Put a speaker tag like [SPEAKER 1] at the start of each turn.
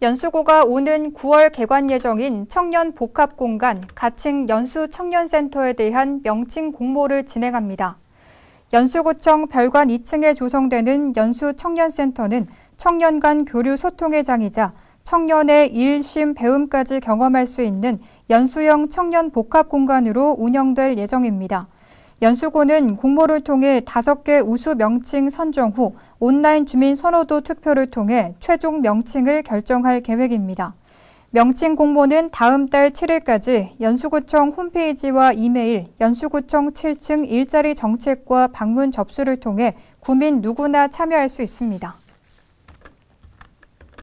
[SPEAKER 1] 연수구가 오는 9월 개관 예정인 청년 복합공간 가칭 연수청년센터에 대한 명칭 공모를 진행합니다. 연수구청 별관 2층에 조성되는 연수청년센터는 청년 간 교류 소통의 장이자 청년의 일, 쉼, 배움까지 경험할 수 있는 연수형 청년 복합공간으로 운영될 예정입니다. 연수구는 공모를 통해 다섯 개 우수 명칭 선정 후 온라인 주민 선호도 투표를 통해 최종 명칭을 결정할 계획입니다. 명칭 공모는 다음 달 7일까지 연수구청 홈페이지와 이메일, 연수구청 7층 일자리 정책과 방문 접수를 통해 구민 누구나 참여할 수 있습니다.